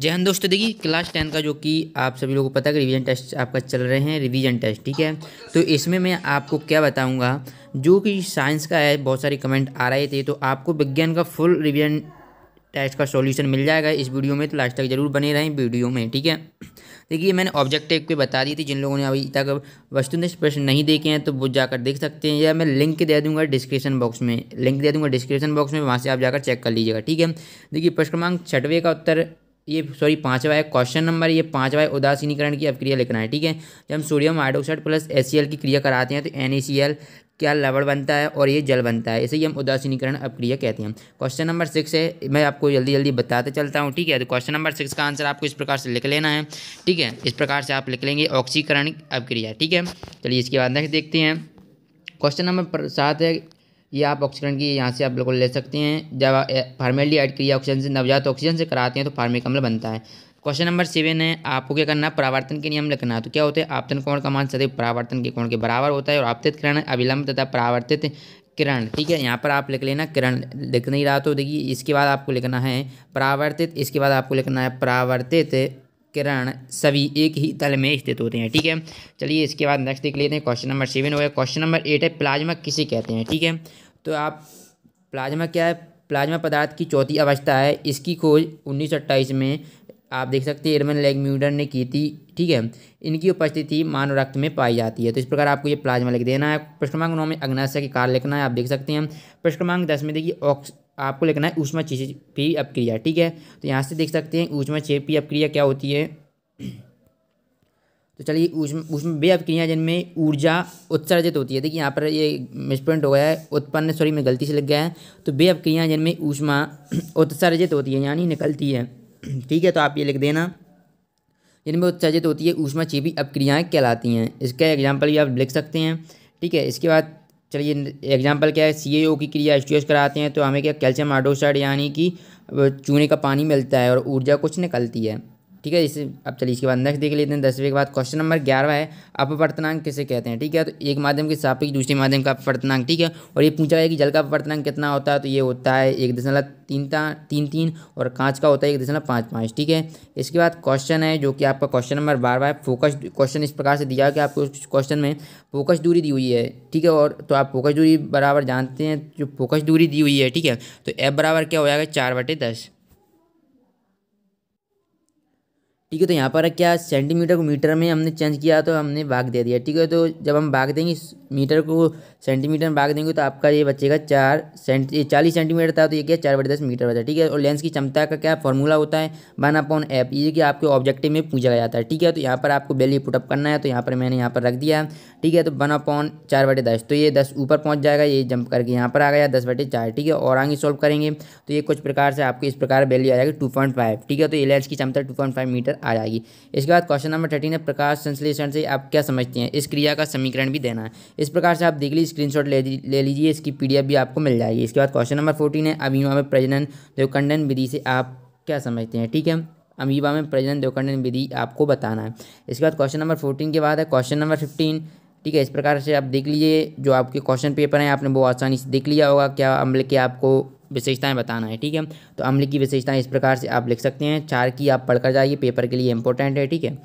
जय हिंद दोस्तों देखिए क्लास टेन का जो कि आप सभी लोगों को पता है कि रिवीजन टेस्ट आपका चल रहे हैं रिवीजन टेस्ट ठीक है तो इसमें मैं आपको क्या बताऊंगा जो कि साइंस का है बहुत सारे कमेंट आ रहे थे तो आपको विज्ञान का फुल रिवीजन टेस्ट का सॉल्यूशन मिल जाएगा इस वीडियो में तो लास्ट तक जरूर बने रहें वीडियो में ठीक है देखिए मैंने ऑब्जेक्टिव पे बता दी थी जिन लोगों ने अभी तक वस्तुनिष्ठ प्रश्न नहीं देखे हैं तो वो जाकर देख सकते हैं या मैं लिंक दे दूंगा डिस्क्रिप्शन बॉक्स में लिंक दे दूंगा डिस्क्रिप्शन बॉक्स में वहाँ से आप जाकर चेक कर लीजिएगा ठीक है देखिए प्रश्न क्रमांक छठवें का उत्तर ये सॉरी पांचवा है क्वेश्चन नंबर ये पांचवा है उदासीनीकरण की अपक्रिया लिखना है ठीक है जब हम सोडियम हाइड्रोक्साइड प्लस एस की क्रिया कराते हैं तो एन क्या लवण बनता है और ये जल बनता है इसे ही हम उदासीनीकरण अपक्रिया कहते हैं क्वेश्चन नंबर सिक्स है मैं आपको जल्दी जल्दी बताते चलता हूँ ठीक है तो क्वेश्चन नंबर सिक्स का आंसर आपको इस प्रकार से लिख लेना है ठीक है इस प्रकार से आप लिख लेंगे ऑक्सीकरण अपक्रिया ठीक है चलिए इसके बाद नेक्स्ट देखते हैं क्वेश्चन नंबर सात है ये आप ऑक्सीकरण की यहाँ से आप बिल्कुल ले सकते हैं जब फार्मेली एड क्रिया ऑक्सीजन से नवजात ऑक्सीजन से कराते हैं तो फार्मिक मतलब अम्ल बनता है क्वेश्चन नंबर सेवन है आपको क्या करना परावर्तन के नियम लिखना तो क्या होता है आपतन कोण का मान सदैव परावर्तन के कोण के बराबर होता है और आपतित किरण अविलंब तथा परावर्तित किरण ठीक है यहाँ पर आप लिख लेना किरण लिख नहीं रहा तो देखिए इसके बाद आपको लिखना है परावर्तित इसके बाद आपको लिखना है परावर्तित किरण सभी एक ही तल में स्थित होते हैं ठीक है चलिए इसके बाद नेक्स्ट देख लेते हैं क्वेश्चन नंबर सेवन हो गया क्वेश्चन नंबर एट है प्लाज्मा किसे कहते हैं ठीक है तो आप प्लाज्मा क्या है प्लाज्मा पदार्थ की चौथी अवस्था है इसकी खोज उन्नीस में आप देख सकते हैं एरमन लेगम्यूडर ने की थी ठीक है इनकी उपस्थिति मानव रक्त में पाई जाती है तो इस प्रकार आपको ये प्लाज्मा लिख देना है प्रश्न क्रमांक नौ में अग्नाशय के कार्य लिखना है आप देख सकते हैं प्रश्न क्रमांक दस में देखिए ऑक्स आपको लिखना है ऊष्मा चेपी अपक्रिया ठीक है तो यहाँ से देख सकते हैं ऊष्मा चेपी अपक्रिया क्या होती है तो चलिए उसमें बे अपक्रिया जिनमें ऊर्जा उत्सर्जित होती है देखिए यहाँ पर ये मिसप्रिंट हो गया है उत्पन्न सॉरी मैं गलती से लग गया है तो बे अपक्रिया जिनमें ऊष्मा उत्सर्जित होती है यानी निकलती है ठीक है तो आप ये लिख देना जिनमें उत्सर्जित होती है ऊष्मा चेपी अपक्रियाएँ कहलाती हैं इसका एग्जाम्पल भी आप लिख सकते हैं ठीक है इसके बाद चलिए एग्जाम्पल क्या है सी ए ओ की क्रिया एस एस कराते हैं तो हमें क्या कैल्शियम आडोसाइड यानी कि चूने का पानी मिलता है और ऊर्जा कुछ निकलती है ठीक है इसे अब चलिए इसके बाद नेक्स्ट देख लेते हैं दसवें के बाद क्वेश्चन नंबर ग्यारह है अपवर्तनांक किसे कहते हैं ठीक है तो एक माध्यम के सापेक्ष दूसरे माध्यम का अपवर्तनांक ठीक है और ये पूछा गया कि जल का अपवर्तनांक कितना होता है तो ये होता है एक दशमलव तीन तीन तीन और कांच का होता है एक दशमलव पाँच पाँच ठीक है इसके बाद क्वेश्चन है जो कि आपका क्वेश्चन नंबर बारह है फोकस क्वेश्चन इस प्रकार से दिया कि आपको क्वेश्चन में फोकस दूरी दी हुई है ठीक है और तो आप फोकस दूरी बराबर जानते हैं जो फोकस दूरी दी हुई है ठीक है तो एफ बराबर क्या हो जाएगा चार बटे दस ठीक है तो यहाँ पर क्या सेंटीमीटर को मीटर में हमने चेंज किया तो हमने भाग दे दिया ठीक है तो जब हम भाग देंगे मीटर को सेंटीमीटर में भाग देंगे तो आपका ये बचेगा चार सेंट चालीस सेंटीमीटर था तो ये क्या चार बटे दस मीटर बचा ठीक है और लेंस की क्षमता का क्या फॉर्मूला होता है वन अपॉन एप ये कि आपके ऑब्जेक्टिव में पूछा गया था ठीक है तो यहाँ पर आपको बेली पुटअप करना है तो यहाँ पर मैंने यहाँ पर रख दिया ठीक है तो वन अपॉन चार बटे दस तो ये दस ऊपर पहुँच जाएगा ये जंप करके यहाँ पर आ गया दस बटे चार ठीक है और आगे सॉल्व करेंगे तो ये कुछ प्रकार से आपको इस प्रकार वैल्यू आ जाएगी टू पॉइंट फाइव ठीक है तो ये लेंस की क्षमता टू पॉइंट फाइव मीटर आ जाएगी इसके बाद क्वेश्चन नंबर थर्टीन है प्रकाश संश्लेषण से आप क्या समझते हैं इस क्रिया का समीकरण भी देना है इस प्रकार से आप देख स्क्रीन शॉट ले लीजिए इसकी पी भी आपको मिल जाएगी इसके बाद क्वेश्चन नंबर फोर्टीन है अमीबा में प्रजनन देवखंडन विधि से आप क्या समझते हैं ठीक है अमीबा में प्रजनन देवखंडन विधि आपको बताना है इसके बाद क्वेश्चन नंबर फोर्टीन के बाद है क्वेश्चन नंबर फिफ्टीन ठीक है इस प्रकार से आप देख लीजिए जो आपके क्वेश्चन पेपर हैं आपने वो आसानी से देख लिया होगा क्या अम्ल के आपको विशेषताएं बताना है ठीक है तो अम्ल की विशेषताएं इस प्रकार से आप लिख सकते हैं चार की आप पढ़कर जाइए पेपर के लिए इंपॉर्टेंट है ठीक है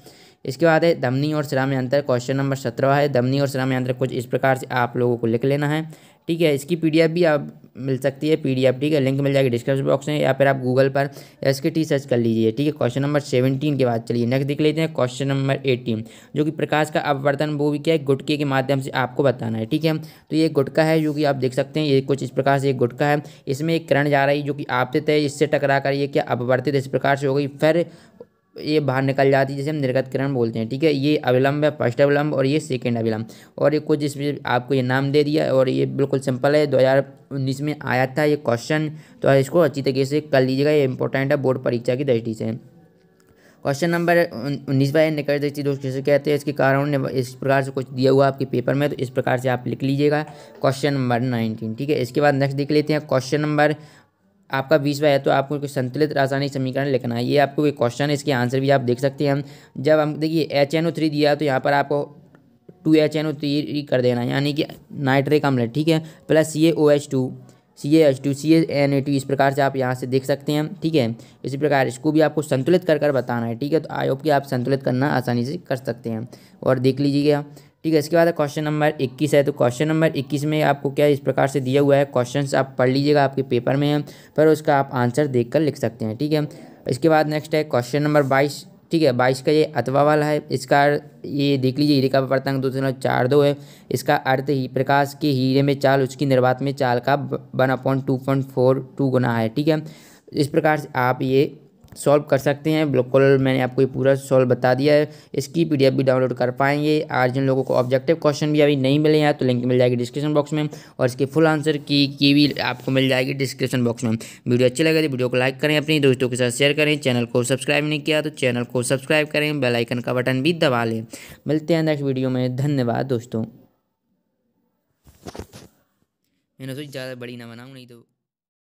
इसके बाद है धमनी और सिरा में अंतर क्वेश्चन नंबर सत्रह है धमनी और सिरा में अंतर कुछ इस प्रकार से आप लोगों को लिख लेना है ठीक है इसकी पी भी आप मिल सकती है पी ठीक है लिंक मिल जाएगी डिस्क्रिप्शन बॉक्स में या फिर आप गूगल पर एस के टी सर्च कर लीजिए ठीक है क्वेश्चन नंबर सेवेंटीन के बाद चलिए नेक्स्ट देख लेते हैं क्वेश्चन नंबर एटीन जो कि प्रकाश का अपवर्तन वो भी क्या है गुटके के माध्यम से आपको बताना है ठीक है तो ये गुटका है जो कि आप देख सकते हैं ये कुछ इस प्रकार से एक गुटका है इसमें एक करण जा रही है जो कि आपते है इससे टकरा कर ये क्या अपवर्तित इस प्रकार से हो गई फिर ये बाहर निकल जाती है जिसे हम निर्गत किरण बोलते हैं ठीक है ये अविलंब है फर्स्ट अविलंब और ये सेकेंड अविलंब और ये कुछ इसमें आपको ये नाम दे दिया और ये बिल्कुल सिंपल है 2019 में आया था ये क्वेश्चन तो इसको अच्छी तरीके से कर लीजिएगा ये इंपॉर्टेंट है बोर्ड परीक्षा की दृष्टि से क्वेश्चन नंबर उन्नीस बाय निकट दृष्टि दोष से कहते हैं इसके कारण ने इस प्रकार से कुछ दिया हुआ आपके पेपर में तो इस प्रकार से आप लिख लीजिएगा क्वेश्चन नंबर नाइनटीन ठीक है इसके बाद नेक्स्ट देख लेते हैं क्वेश्चन नंबर आपका बीसवा है तो आपको कुछ संतुलित रासायनिक समीकरण लिखना है ये आपको एक क्वेश्चन है इसके आंसर भी आप देख सकते हैं जब हम देखिए एच एन ओ थ्री दिया तो यहाँ पर आपको two H N O three कर देना है यानी कि नाइट्रिक अम्ल ठीक है plus C A O H two C H two C N A two इस प्रकार से आप यहाँ से देख सकते हैं ठीक है इसी प्रकार इसको भी आपको संतुलित कर कर बताना है ठीक है तो आई होप कि आप संतुलित करना आसानी से कर सकते हैं और देख लीजिएगा ठीक है इसके बाद क्वेश्चन नंबर इक्कीस है तो क्वेश्चन नंबर इक्कीस में आपको क्या इस प्रकार से दिया हुआ है क्वेश्चन आप पढ़ लीजिएगा आपके पेपर में है पर उसका आप आंसर देख कर लिख सकते हैं ठीक है इसके बाद नेक्स्ट है क्वेश्चन नंबर बाईस ठीक है बाईस का ये अथवा वाला है इसका ये देख लीजिए हीरे का प्रवर्तनांक दो दशमलव चार दो है इसका अर्थ ही प्रकाश के हीरे में चाल उसकी निर्वात में चाल का one upon two point four two गुना है ठीक है इस प्रकार से आप ये सॉल्व कर सकते हैं बिल्कुल मैंने आपको ये पूरा सॉल्व बता दिया है इसकी पी भी डाउनलोड कर पाएंगे आज जिन लोगों को ऑब्जेक्टिव क्वेश्चन भी अभी नहीं मिले हैं तो लिंक मिल जाएगी डिस्क्रिप्शन बॉक्स में और इसके फुल आंसर की की भी आपको मिल जाएगी डिस्क्रिप्शन बॉक्स में वीडियो अच्छी लगे तो वीडियो को लाइक करें अपने दोस्तों के साथ शेयर करें चैनल को सब्सक्राइब नहीं किया तो चैनल को सब्सक्राइब करें बेलाइकन का बटन भी दबा लें मिलते हैं नेक्स्ट वीडियो में धन्यवाद दोस्तों मैंने सोच तो ज़्यादा बड़ी ना बनाऊँ नहीं तो